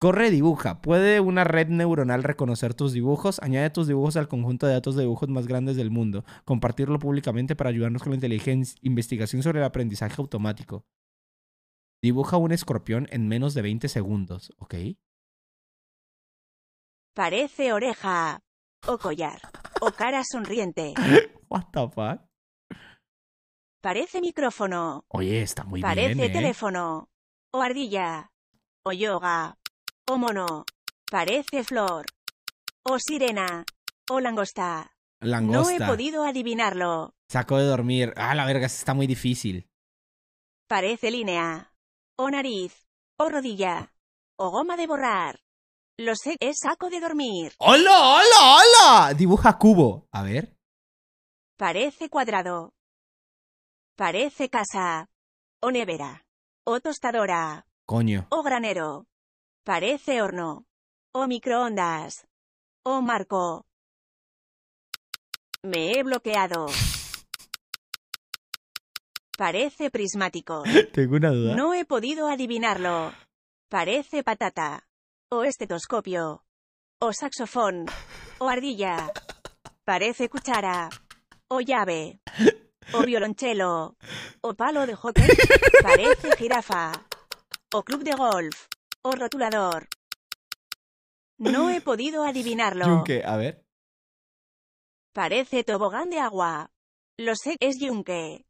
Corre dibuja. ¿Puede una red neuronal reconocer tus dibujos? Añade tus dibujos al conjunto de datos de dibujos más grandes del mundo. Compartirlo públicamente para ayudarnos con la inteligencia, investigación sobre el aprendizaje automático. Dibuja un escorpión en menos de 20 segundos, ¿ok? Parece oreja o collar o cara sonriente. Parece micrófono. Oye, está muy bien. Parece ¿eh? teléfono o ardilla, o yoga, o mono, parece flor, o sirena, o langosta. Langosta. No he podido adivinarlo. Saco de dormir. Ah, la verga, está muy difícil. Parece línea, o nariz, o rodilla, o goma de borrar. Lo sé, es saco de dormir. ¡Hola, hola, hola! Dibuja cubo. A ver. Parece cuadrado. Parece casa. O nevera o tostadora. Coño. O granero. Parece horno. O microondas. O marco. Me he bloqueado. Parece prismático. Tengo una duda. No he podido adivinarlo. Parece patata. O estetoscopio. O saxofón. O ardilla. Parece cuchara. O llave o violonchelo, o palo de hockey, parece jirafa, o club de golf, o rotulador. No he podido adivinarlo. Yunque, a ver. Parece tobogán de agua. Lo sé, es yunque.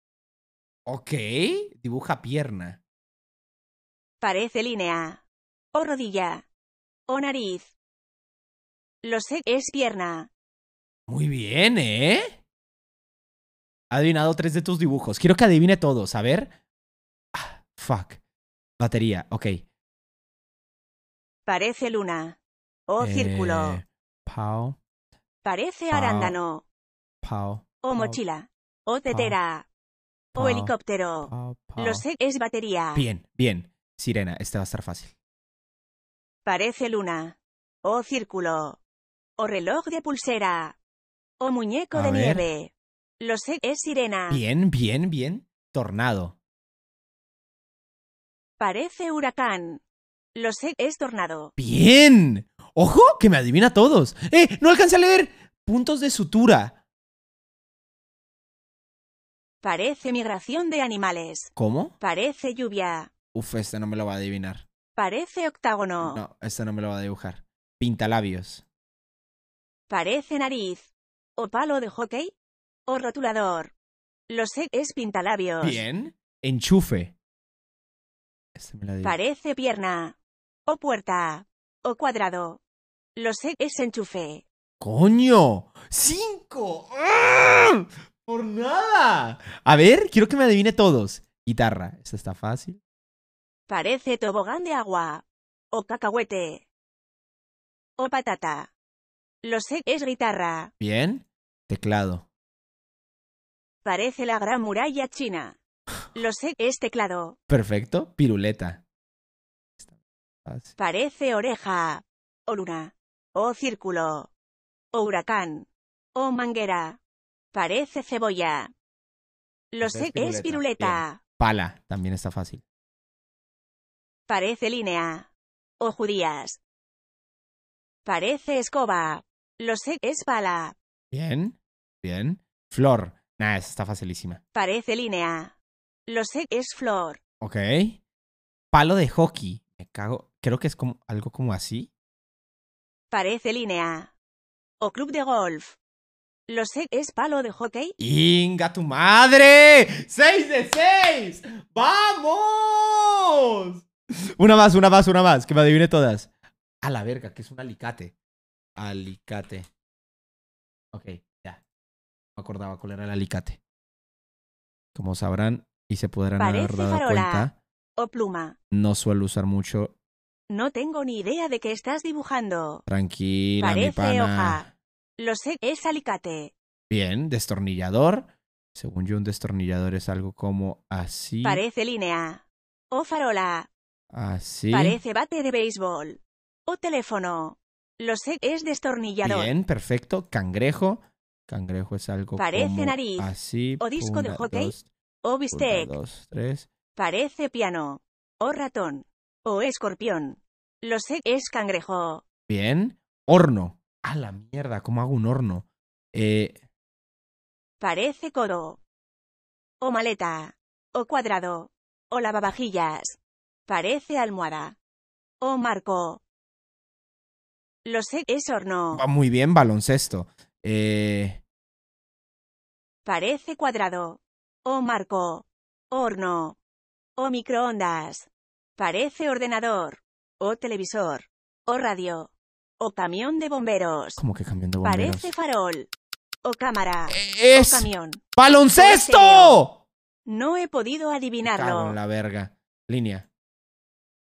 Ok, dibuja pierna. Parece línea, o rodilla, o nariz. Lo sé, es pierna. Muy bien, ¿eh? adivinado tres de tus dibujos. Quiero que adivine todos. A ver. Ah, fuck. Batería, ok. Parece luna. O eh, círculo. Parece arándano. Pau. O mochila. O tetera. o helicóptero. Lo sé, es batería. Bien, bien. Sirena, este va a estar fácil. Parece luna. O círculo. O reloj de pulsera. O muñeco de nieve. Lo sé, es sirena. Bien, bien, bien. Tornado. Parece huracán. Lo sé, es tornado. Bien. Ojo, que me adivina a todos. ¡Eh! No alcancé a leer. Puntos de sutura. Parece migración de animales. ¿Cómo? Parece lluvia. Uf, este no me lo va a adivinar. Parece octágono. No, este no me lo va a dibujar. Pintalabios. Parece nariz. ¿O palo de hockey? o rotulador. Lo sé, es pintalabios. Bien. Enchufe. Este Parece pierna. O puerta. O cuadrado. Lo sé, es enchufe. ¡Coño! ¡Cinco! ¡Ah! ¡Por nada! A ver, quiero que me adivine todos. Guitarra. Esta está fácil. Parece tobogán de agua. O cacahuete. O patata. Lo sé, es guitarra. Bien. Teclado. Parece la gran muralla china. Lo sé, es teclado. Perfecto, piruleta. Parece oreja. O luna. O círculo. O huracán. O manguera. Parece cebolla. Lo sé, es piruleta. Pala, también está fácil. Parece línea. O judías. Parece escoba. Lo sé, es pala. Bien, bien. Flor, Nah, está facilísima. Parece línea. Lo sé, es flor. Ok. Palo de hockey. Me cago. Creo que es como algo como así. Parece línea. O club de golf. Lo sé, es palo de hockey. ¡Inga tu madre! ¡Seis de seis! ¡Vamos! Una más, una más, una más. Que me adivine todas. A la verga, que es un alicate. Alicate. Ok acordaba cuál era el alicate. Como sabrán y se podrán haber dado farola. cuenta, o pluma. No suelo usar mucho. No tengo ni idea de qué estás dibujando. Tranquila, Parece hoja. Lo sé, es alicate. Bien, destornillador. Según yo, un destornillador es algo como así. Parece línea. O farola. Así. Parece bate de béisbol. O teléfono. Lo sé, es destornillador. Bien, perfecto. Cangrejo. Cangrejo es algo Parece nariz. Así. O disco de hockey. o bistec. Parece piano. O ratón. O escorpión. Lo sé, es cangrejo. Bien. Horno. A la mierda, ¿cómo hago un horno? Eh... Parece codo. O maleta. O cuadrado. O lavavajillas. Parece almohada. O marco. Lo sé, es horno. Va muy bien, baloncesto. Eh... Parece cuadrado. O marco. Horno. O microondas. Parece ordenador. O televisor. O radio. O camión de bomberos. ¿Cómo que camión de bomberos? Parece farol. O cámara. E-, es... O camión. ¡Baloncesto! No he podido adivinarlo. la verga. Línea.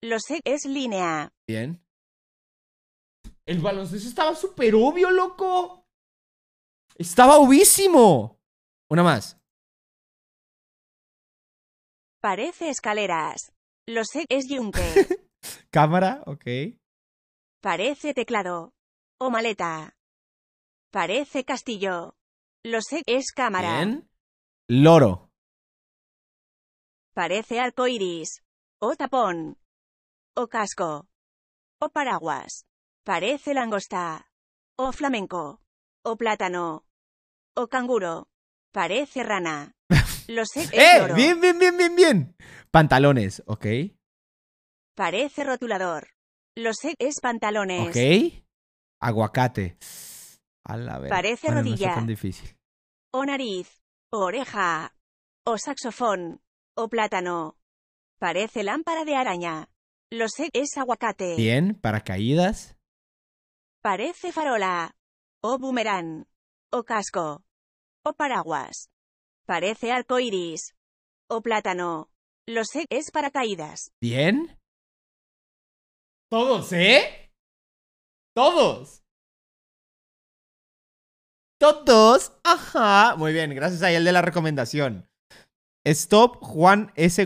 Lo sé, es línea. Bien. El baloncesto estaba súper obvio, loco. Estaba ubísimo. Una más. Parece escaleras. Lo sé, es yunque. Cámara, ok. Parece teclado. O maleta. Parece castillo. Lo sé, es cámara. Loro. Parece arco O tapón. O casco. O paraguas. Parece langosta. O flamenco o plátano, o canguro, parece rana. Lo sé. ¡Eh! Bien, bien, bien, bien, bien. Pantalones, ok. Parece rotulador. Lo sé, es pantalones. Ok. Aguacate. A la vez. Parece rodilla. tan difícil. O nariz. O oreja. O saxofón. O plátano. Parece lámpara de araña. Lo sé, es aguacate. Bien, paracaídas. Parece farola o boomerang, o casco, o paraguas. Parece arco iris, o plátano. Lo sé, es para caídas. ¿Bien? Todos, ¿eh? Todos. Todos, ajá. Muy bien, gracias a él de la recomendación. Stop Juan S.